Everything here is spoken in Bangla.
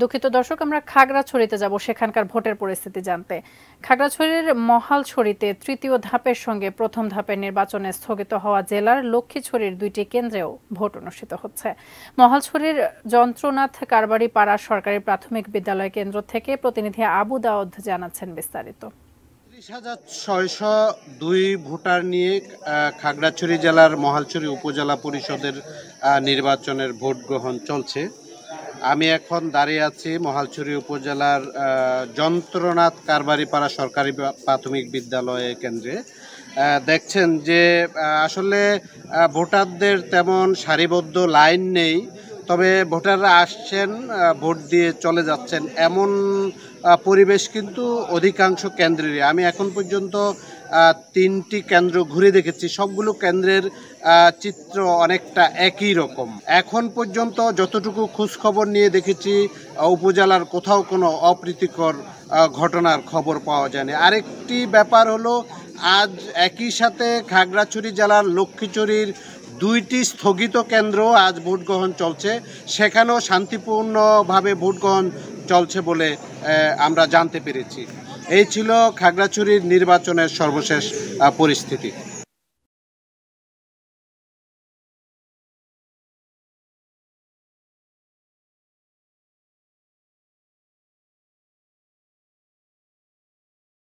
দুঃখিত দর্শক আমরা খাগড়াছড়িতে যাব সেখানকার ভোটের পরিস্থিতি জানতে খাগড়াছড়ির মহালছড়িতে তৃতীয় ধাপের সঙ্গে প্রথম ধাপের নির্বাচনে স্থগিত হওয়া জেলার লক্ষ্মীছড়ির দুইটি কেন্দ্রেও ভোট অনুষ্ঠিত হচ্ছে মহালছড়ির যন্ত্রনাথ কারবারি পাড়া সরকারি প্রাথমিক বিদ্যালয় কেন্দ্র থেকে প্রতিনিধি আবু দাওদ জানাচ্ছেন বিস্তারিত ছয়শ দুই ভোটার নিয়ে খাগড়াছড়ি জেলার মহালছড়ি উপজেলা পরিষদের নির্বাচনের ভোট গ্রহণ চলছে আমি এখন দাঁড়িয়ে আছি মহালছড়ি উপজেলার যন্ত্রনাথ কারবারিপাড়া সরকারি প্রাথমিক বিদ্যালয়ে কেন্দ্রে দেখছেন যে আসলে ভোটারদের তেমন সারিবদ্ধ লাইন নেই তবে ভোটাররা আসছেন ভোট দিয়ে চলে যাচ্ছেন এমন পরিবেশ কিন্তু অধিকাংশ কেন্দ্রেরই আমি এখন পর্যন্ত তিনটি কেন্দ্র ঘুরে দেখেছি সবগুলো কেন্দ্রের চিত্র অনেকটা একই রকম এখন পর্যন্ত যতটুকু খোঁজখবর নিয়ে দেখেছি উপজেলার কোথাও কোনো অপ্রীতিকর ঘটনার খবর পাওয়া যায়নি আরেকটি ব্যাপার হলো আজ একই সাথে খাগড়াছড়ি জেলার লক্ষ্মীচুরির দুইটি স্থগিত কেন্দ্র আজ ভোট গ্রহণ চলছে সেখানেও শান্তিপূর্ণভাবে ভোট গ্রহণ চলছে বলে আমরা জানতে পেরেছি এই ছিল খাগড়াছড়ির নির্বাচনের সর্বশেষ পরিস্থিতি